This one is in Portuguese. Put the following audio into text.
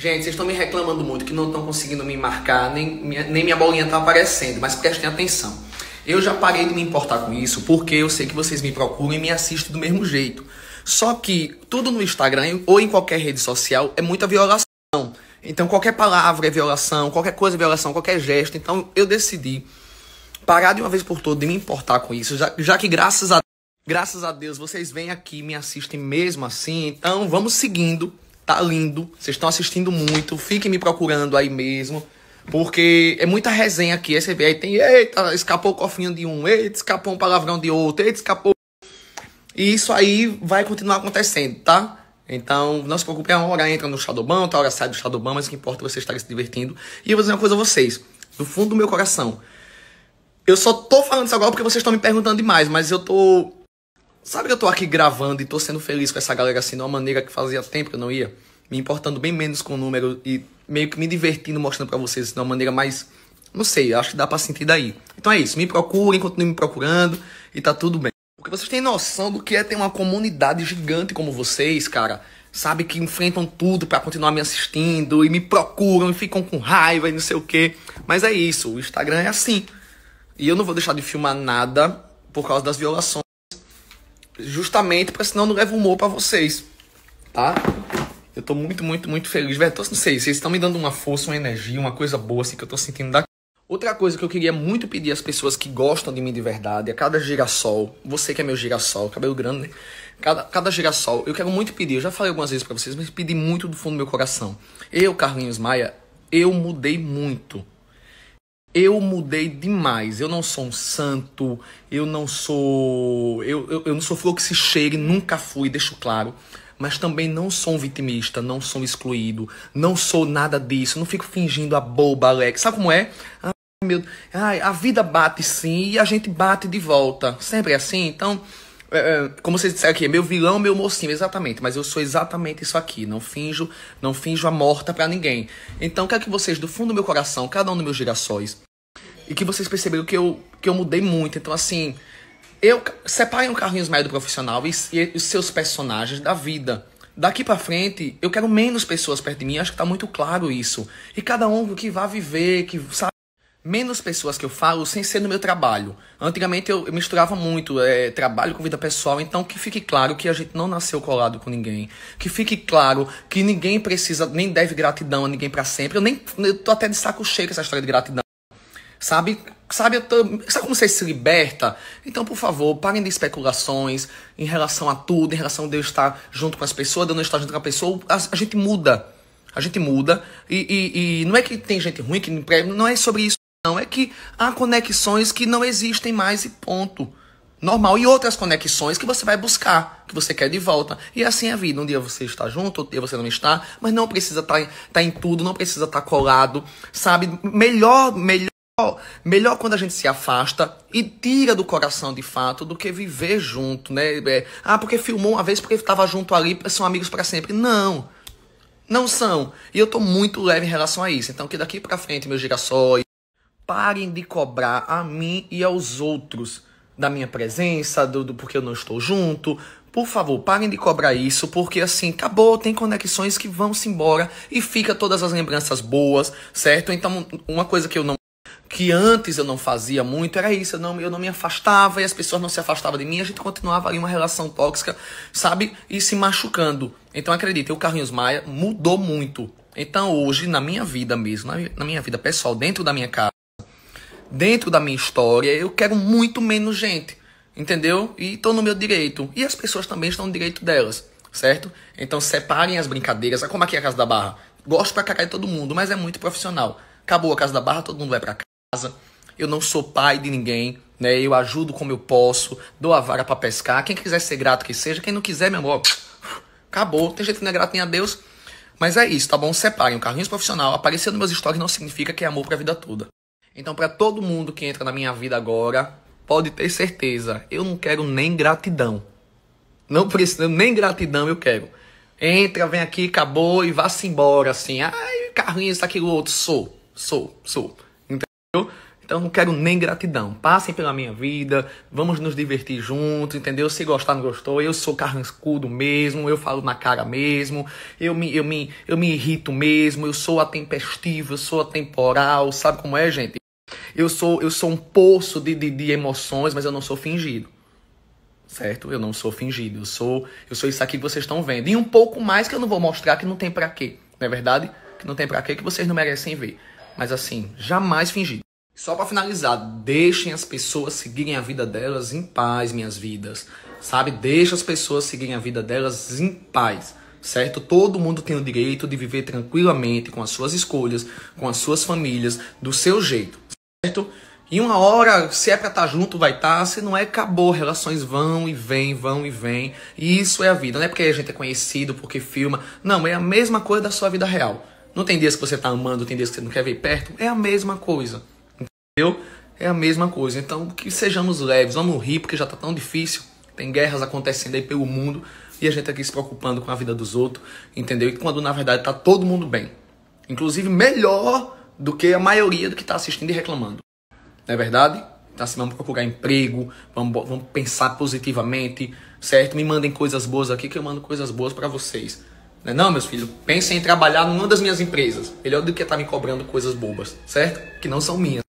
Gente, vocês estão me reclamando muito que não estão conseguindo me marcar, nem minha, nem minha bolinha está aparecendo, mas prestem atenção. Eu já parei de me importar com isso porque eu sei que vocês me procuram e me assistem do mesmo jeito. Só que tudo no Instagram ou em qualquer rede social é muita violação. Então qualquer palavra é violação, qualquer coisa é violação, qualquer gesto. Então eu decidi parar de uma vez por todas de me importar com isso, já, já que graças a, graças a Deus vocês vêm aqui me assistem mesmo assim. Então vamos seguindo Tá lindo. Vocês estão assistindo muito. Fiquem me procurando aí mesmo. Porque é muita resenha aqui. Aí você vê, aí tem, eita, escapou o cofrinho de um, eita, escapou um palavrão de outro, eita, escapou. E isso aí vai continuar acontecendo, tá? Então, não se preocupe, é uma hora entra no Shadowban, outra hora sai do Shadowban, mas o que importa é você estarem se divertindo. E eu vou dizer uma coisa a vocês, do fundo do meu coração. Eu só tô falando isso agora porque vocês estão me perguntando demais, mas eu tô Sabe que eu tô aqui gravando e tô sendo feliz com essa galera assim, de uma maneira que fazia tempo que eu não ia? Me importando bem menos com o número e meio que me divertindo mostrando para vocês de uma maneira mais. Não sei, acho que dá pra sentir daí. Então é isso, me procurem, continuem me procurando e tá tudo bem. Porque vocês têm noção do que é ter uma comunidade gigante como vocês, cara. Sabe, que enfrentam tudo para continuar me assistindo e me procuram e ficam com raiva e não sei o quê. Mas é isso, o Instagram é assim. E eu não vou deixar de filmar nada por causa das violações. Justamente para senão não leva humor para vocês, tá? Eu tô muito, muito, muito feliz, velho. Tô, não sei, vocês estão me dando uma força, uma energia, uma coisa boa, assim, que eu tô sentindo daqui. Outra coisa que eu queria muito pedir às pessoas que gostam de mim de verdade, a é cada girassol, você que é meu girassol, cabelo grande, né? Cada, cada girassol, eu quero muito pedir, eu já falei algumas vezes para vocês, mas pedi muito do fundo do meu coração. Eu, Carlinhos Maia, eu mudei muito eu mudei demais. Eu não sou um santo, eu não sou. Eu, eu, eu não sou flor que se chegue, nunca fui, deixo claro. Mas também não sou um vitimista, não sou um excluído, não sou nada disso, não fico fingindo a boba, Alex. Sabe como é? Ai, meu, ai, a vida bate sim e a gente bate de volta. Sempre é assim, então. É, é, como vocês disseram aqui, é meu vilão, meu mocinho, exatamente. Mas eu sou exatamente isso aqui. Não finjo, não finjo a morta para ninguém. Então, quero que vocês, do fundo do meu coração, cada um dos meus girassóis, e que vocês perceberam que eu, que eu mudei muito. Então, assim, eu separem um Carlinhos Maia do profissional e, e, os seus personagens da vida. Daqui para frente, eu quero menos pessoas perto de mim, acho que tá muito claro isso. E cada um que vá viver, que sabe menos pessoas que eu falo sem ser no meu trabalho. Antigamente eu, eu misturava muito é, trabalho com vida pessoal, então que fique claro que a gente não nasceu colado com ninguém. Que fique claro que ninguém precisa, nem deve gratidão a ninguém para sempre. Eu nem eu tô até de saco cheio com essa história de gratidão sabe? Sabe, sabe como você se liberta? Então, por favor, parem de especulações em relação a tudo, em relação a Deus estar junto com as pessoas, Deus não estar junto com a pessoa. A, a gente muda. A gente muda. E, e, e, não é que tem gente ruim que não é sobre isso, não. É que há conexões que não existem mais e ponto. Normal. E outras conexões que você vai buscar, que você quer de volta. E assim é a vida. Um dia você está junto, outro dia você não está. Mas não precisa estar tá, tá em tudo, não precisa estar tá colado, sabe? Melhor, melhor melhor quando a gente se afasta e tira do coração de fato do que viver junto, né? É, ah, porque filmou uma vez, porque estava junto ali, são amigos para sempre. Não. Não são. E eu tô muito leve em relação a isso. Então que daqui para frente, meus girassóis, parem de cobrar a mim e aos outros da minha presença, do, do porque eu não estou junto. Por favor, parem de cobrar isso, porque assim, acabou, tem conexões que vão-se embora e fica todas as lembranças boas, certo? Então, uma coisa que eu não que antes eu não fazia muito era isso. Eu não, eu não me afastava e as pessoas não se afastavam de mim. A gente continuava ali uma relação tóxica, sabe? E se machucando. Então acredita, o Carlinhos Maia mudou muito. Então hoje, na minha vida mesmo, na minha vida pessoal, dentro da minha casa, dentro da minha história, eu quero muito menos gente. Entendeu? E estou no meu direito. E as pessoas também estão no direito delas, certo? Então separem as brincadeiras. É como aqui é a Casa da Barra. Gosto pra cagar de todo mundo, mas é muito profissional. Acabou a Casa da Barra, todo mundo vai pra cá casa, eu não sou pai de ninguém, né? Eu ajudo como eu posso, dou a vara para pescar. Quem quiser ser grato que seja, quem não quiser, meu amor, acabou. Tem gente que não é grato nem a Deus. Mas é isso, tá bom? Separem o carrinho profissional. Aparecer nos meus stories não significa que é amor pra vida toda. Então, para todo mundo que entra na minha vida agora, pode ter certeza, eu não quero nem gratidão. Não precisa nem gratidão eu quero. Entra, vem aqui, acabou e vá-se embora, assim. Ai, carrinho, tá aqui o outro. Sou, sou, sou. Então eu não quero nem gratidão. Passem pela minha vida, vamos nos divertir juntos, entendeu? Se gostar, não gostou, eu sou carrancudo mesmo, eu falo na cara mesmo, eu me, eu me, eu me irrito mesmo, eu sou atempestivo, eu sou atemporal, sabe como é, gente? Eu sou, eu sou um poço de, de, de emoções, mas eu não sou fingido certo? Eu não sou fingido, eu sou, eu sou isso aqui que vocês estão vendo. E um pouco mais que eu não vou mostrar que não tem para quê, não é verdade? Que não tem para quê que vocês não merecem ver. Mas assim, jamais fingido. Só para finalizar, deixem as pessoas seguirem a vida delas em paz, minhas vidas. Sabe? Deixa as pessoas seguirem a vida delas em paz certo? Todo mundo tem o direito de viver tranquilamente com as suas escolhas, com as suas famílias, do seu jeito, certo? E uma hora, se é pra estar tá junto, vai estar, tá. se não é, acabou. Relações vão e vêm, vão e vêm. E isso é a vida. Não é porque a gente é conhecido, porque filma. Não, é a mesma coisa da sua vida real. Não tem dias que você tá amando, tem dias que você não quer ver perto. É a mesma coisa. Entendeu? É a mesma coisa. Então, que sejamos leves, vamos rir, porque já está tão difícil. Tem guerras acontecendo aí pelo mundo e a gente aqui se preocupando com a vida dos outros, entendeu? E quando na verdade está todo mundo bem. Inclusive melhor do que a maioria do que está assistindo e reclamando. Não é verdade? Então, assim, vamos procurar emprego, vamos, vamos pensar positivamente, certo? Me mandem coisas boas aqui que eu mando coisas boas para vocês. Não, é não, meus filhos, pensem em trabalhar numa das minhas empresas. Melhor do que estar tá me cobrando coisas bobas, certo? Que não são minhas.